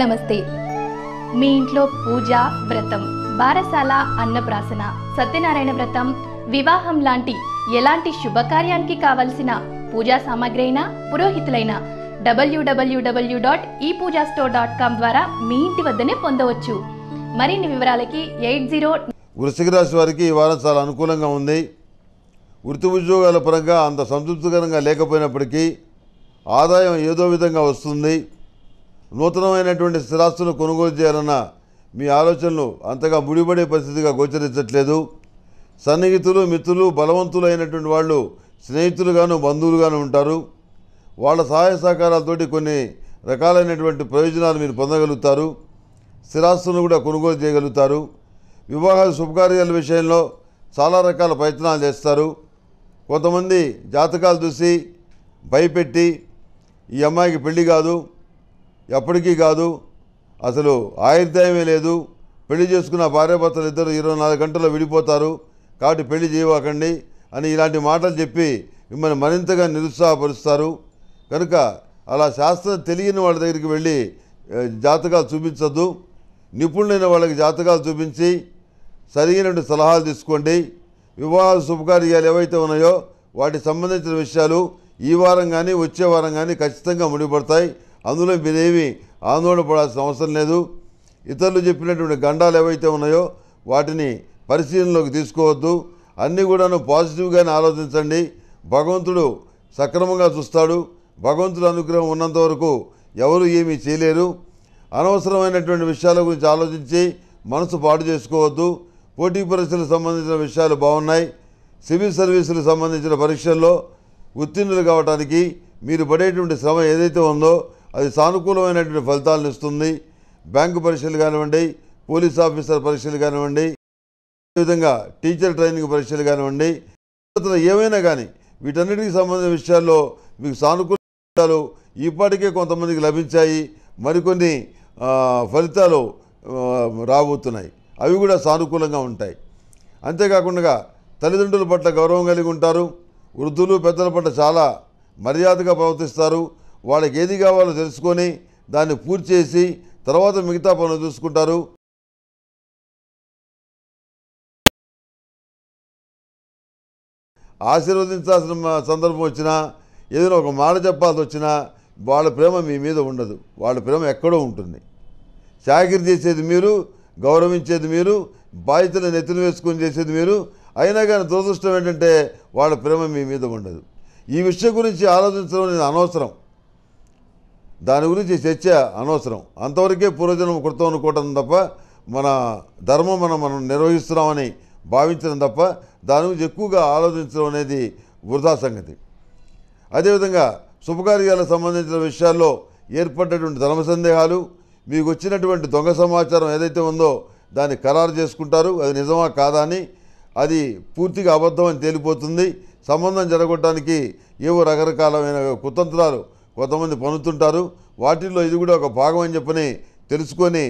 నమస్తే మీ ఇంట్లో పూజ వ్రతం బారసాల అన్నప్రాసన సత్యనారాయణ వ్రతం వివాహం లాంటి ఎలాంటి శుభకార్యానికి కావలసిన పూజా సామాగ్రి అయినా పురోహితులైనా డబ్ల్యూడబ్ల్యూడబ్ల్యూ డాట్ ఈ పూజా స్టోర్ డాట్ కామ్ ద్వారా మీ ఇంటి వద్దనే పొందవచ్చు మరిన్ని వివరాలకి ఎయిట్ జీరో వృశ్చిక రాశి వారికి ఈ వారం చాలా అనుకూలంగా ఉంది వృత్తి ఉద్యోగాల పరంగా అంత సంతృప్తికరంగా లేకపోయినప్పటికీ ఆదాయం ఏదో విధంగా వస్తుంది నూతనమైనటువంటి స్థిరాస్తులు కొనుగోలు చేయాలన్న మీ ఆలోచనలు అంతగా ముడిపడే పరిస్థితిగా గోచరించట్లేదు సన్నిహితులు మిత్రులు బలవంతులు అయినటువంటి వాళ్ళు స్నేహితులుగాను బంధువులుగాను ఉంటారు వాళ్ళ సహాయ సహకారాలతోటి కొన్ని రకాలైనటువంటి ప్రయోజనాలు మీరు పొందగలుగుతారు స్థిరాస్తులను కూడా కొనుగోలు చేయగలుగుతారు వివాహాలు శుభకార్యాల విషయంలో చాలా రకాల ప్రయత్నాలు చేస్తారు కొంతమంది జాతకాలు చూసి భయపెట్టి ఈ అమ్మాయికి పెళ్లి కాదు ఎప్పటికీ కాదు అసలు ఆయుర్దాయమే లేదు పెళ్లి చేసుకున్న భార్యాభర్తలు ఇద్దరు ఇరవై నాలుగు గంటల్లో విడిపోతారు కాబట్టి పెళ్లి చేయవాకండి అని ఇలాంటి మాటలు చెప్పి మిమ్మల్ని మరింతగా నిరుత్సాహపరుస్తారు కనుక అలా శాస్త్రం తెలియని వాళ్ళ దగ్గరికి వెళ్ళి జాతకాలు చూపించద్దు నిపుణులైన వాళ్ళకి జాతకాలు చూపించి సరైనటువంటి సలహాలు తీసుకోండి వివాహ శుభకార్యాలు ఏవైతే ఉన్నాయో వాటికి సంబంధించిన విషయాలు ఈ వారం కానీ వచ్చే వారం కానీ ఖచ్చితంగా ముడిపడతాయి అందులో మీరేమీ ఆందోళనపడాల్సిన అవసరం లేదు ఇతరులు చెప్పినటువంటి గండాలు ఏవైతే ఉన్నాయో వాటిని పరిశీలనలోకి తీసుకోవద్దు అన్నీ కూడాను పాజిటివ్గానే ఆలోచించండి భగవంతుడు సక్రమంగా చూస్తాడు భగవంతుడు అనుగ్రహం ఉన్నంత వరకు ఎవరు ఏమీ చేయలేరు అనవసరమైనటువంటి విషయాల గురించి ఆలోచించి మనసు పాటు చేసుకోవద్దు పోటీ పరీక్షలకు సంబంధించిన విషయాలు బాగున్నాయి సివిల్ సర్వీసులకు సంబంధించిన పరీక్షల్లో ఉత్తీర్ణులు కావడానికి మీరు పడేటువంటి శ్రమ ఏదైతే ఉందో అది సానుకూలమైనటువంటి ఫలితాలను ఇస్తుంది బ్యాంకు పరీక్షలు కానివ్వండి పోలీస్ ఆఫీసర్ పరీక్షలు కానివ్వండి అదేవిధంగా టీచర్ ట్రైనింగ్ పరీక్షలు కానివ్వండి ఏమైనా కానీ వీటన్నిటికీ సంబంధించిన విషయాల్లో మీకు సానుకూల ఫలితాలు ఇప్పటికే కొంతమందికి లభించాయి మరికొన్ని ఫలితాలు రాబోతున్నాయి అవి కూడా సానుకూలంగా ఉంటాయి అంతేకాకుండా తల్లిదండ్రుల పట్ల గౌరవం కలిగి ఉంటారు వృద్ధులు పెద్దల పట్ల చాలా మర్యాదగా ప్రవర్తిస్తారు వాళ్ళకి ఏది కావాలో తెలుసుకొని దాన్ని పూర్తి చేసి తర్వాత మిగతా పనులు చూసుకుంటారు ఆశీర్వదించాల్సిన సందర్భం వచ్చినా ఏదైనా ఒక మాట చెప్పాల్సి వచ్చినా వాళ్ళ ప్రేమ మీ మీద ఉండదు వాళ్ళ ప్రేమ ఎక్కడో ఉంటుంది చాకరీ చేసేది మీరు గౌరవించేది మీరు బాధ్యతలు నెత్తిన వేసుకొని చేసేది మీరు అయినా కానీ దురదృష్టం ఏంటంటే వాళ్ళ ప్రేమ మీ మీద ఉండదు ఈ విషయం గురించి ఆలోచించడం నేను అనవసరం దాని గురించి చర్చ అనవసరం అంతవరకే పూర్వజనం కృతం అనుకోవటం తప్ప మన ధర్మం మనం మనం నిర్వహిస్తున్నామని భావించడం తప్ప దాని గురించి ఎక్కువగా ఆలోచించడం అనేది వృధా సంగతి అదేవిధంగా శుభకార్యాలకు సంబంధించిన విషయాల్లో ఏర్పడినటువంటి ధర్మ సందేహాలు మీకు వచ్చినటువంటి దొంగ సమాచారం ఏదైతే ఉందో దాన్ని ఖరారు చేసుకుంటారు అది నిజమా కాదా అని అది పూర్తిగా అబద్ధం అని తేలిపోతుంది సంబంధం జరగొట్టడానికి ఏవో రకరకాలమైన కుతంత్రాలు కొంతమంది పొందుతుంటారు వాటిల్లో ఇది కూడా ఒక భాగం అని చెప్పని తెలుసుకొని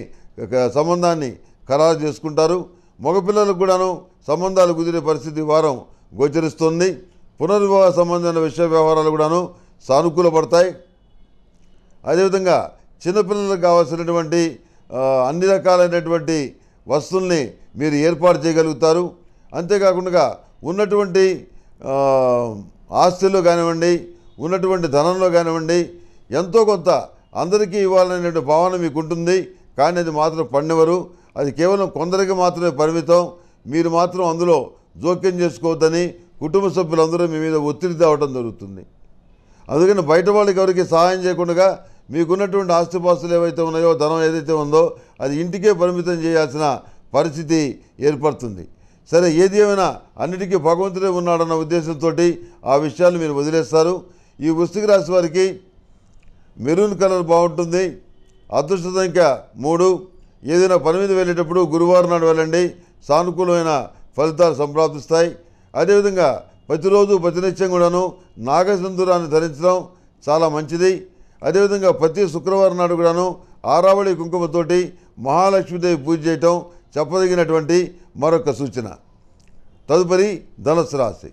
సంబంధాన్ని ఖరారు చేసుకుంటారు మగపిల్లలకు కూడాను సంబంధాలు కుదిరే పరిస్థితి వారం గోచరిస్తుంది పునర్వివాహ సంబంధమైన విషయ వ్యవహారాలు కూడాను సానుకూల పడతాయి అదేవిధంగా చిన్నపిల్లలకు కావాల్సినటువంటి అన్ని రకాలైనటువంటి వస్తువుల్ని మీరు ఏర్పాటు చేయగలుగుతారు అంతేకాకుండా ఉన్నటువంటి ఆస్తులు కానివ్వండి ఉన్నటువంటి ధనంలో కానివ్వండి ఎంతో కొంత అందరికీ ఇవ్వాలనే భావన మీకు ఉంటుంది కానీ అది మాత్రం పండివరు అది కేవలం కొందరికి మాత్రమే పరిమితం మీరు మాత్రం అందులో జోక్యం చేసుకోవద్దని కుటుంబ సభ్యులందరూ మీ మీద ఒత్తిడి తేవడం జరుగుతుంది అందుకని బయట వాళ్ళకి ఎవరికి సహాయం చేయకుండా మీకున్నటువంటి ఆస్తిపాస్తులు ఏవైతే ఉన్నాయో ధనం ఏదైతే ఉందో అది ఇంటికే పరిమితం చేయాల్సిన పరిస్థితి ఏర్పడుతుంది సరే ఏది ఏమైనా అన్నిటికీ భగవంతుడే ఉన్నాడన్న ఉద్దేశంతో ఆ విషయాలు మీరు వదిలేస్తారు ఈ వృష్టిక రాశి వారికి మెరూన్ కలర్ బాగుంటుంది అదృష్ట సంఖ్య మూడు ఏదైనా పని మీద వెళ్ళేటప్పుడు గురువారం నాడు వెళ్ళండి సానుకూలమైన ఫలితాలు సంప్రాప్తిస్తాయి అదేవిధంగా ప్రతిరోజు ప్రతినిత్యం కూడాను నాగసింధురాన్ని ధరించడం చాలా మంచిది అదేవిధంగా ప్రతి శుక్రవారం నాడు కూడాను ఆరావళి కుంకుమతోటి మహాలక్ష్మీదేవి పూజ చేయటం చెప్పదగినటువంటి మరొక సూచన తదుపరి ధనస్సు రాశి